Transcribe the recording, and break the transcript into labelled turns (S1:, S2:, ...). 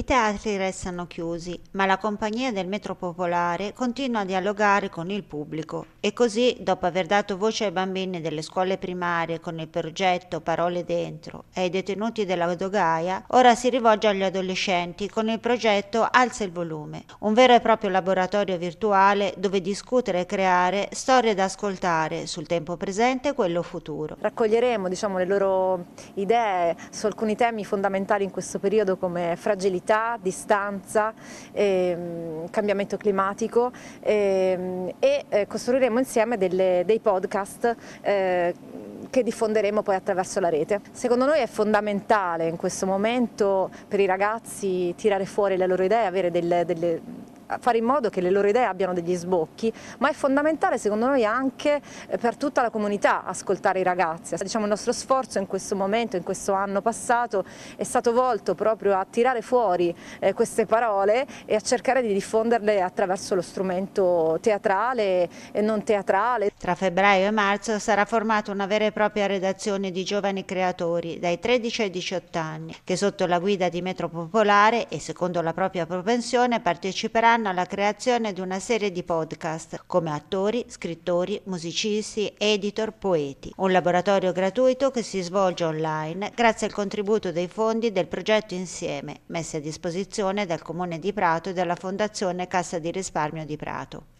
S1: I teatri restano chiusi, ma la compagnia del Metro Popolare continua a dialogare con il pubblico e così, dopo aver dato voce ai bambini delle scuole primarie con il progetto Parole dentro e ai detenuti della Dogaia, ora si rivolge agli adolescenti con il progetto Alza il volume, un vero e proprio laboratorio virtuale dove discutere e creare storie da ascoltare sul tempo presente e quello futuro.
S2: Raccoglieremo diciamo, le loro idee su alcuni temi fondamentali in questo periodo come fragilità mobilità, distanza, ehm, cambiamento climatico ehm, e eh, costruiremo insieme delle, dei podcast eh, che diffonderemo poi attraverso la rete. Secondo noi è fondamentale in questo momento per i ragazzi tirare fuori le loro idee, avere delle, delle fare in modo che le loro idee abbiano degli sbocchi, ma è fondamentale secondo noi anche eh, per tutta la comunità ascoltare i ragazzi. Diciamo, il nostro sforzo in questo momento, in questo anno passato, è stato volto proprio a tirare fuori eh, queste parole e a cercare di diffonderle attraverso lo strumento
S1: teatrale e non teatrale. Tra febbraio e marzo sarà formata una vera e propria redazione di giovani creatori dai 13 ai 18 anni, che sotto la guida di Metro Popolare e secondo la propria propensione parteciperanno porteranno alla creazione di una serie di podcast come attori, scrittori, musicisti, editor, poeti. Un laboratorio gratuito che si svolge online grazie al contributo dei fondi del progetto Insieme, messi a disposizione dal Comune di Prato e dalla Fondazione Cassa di Risparmio di Prato.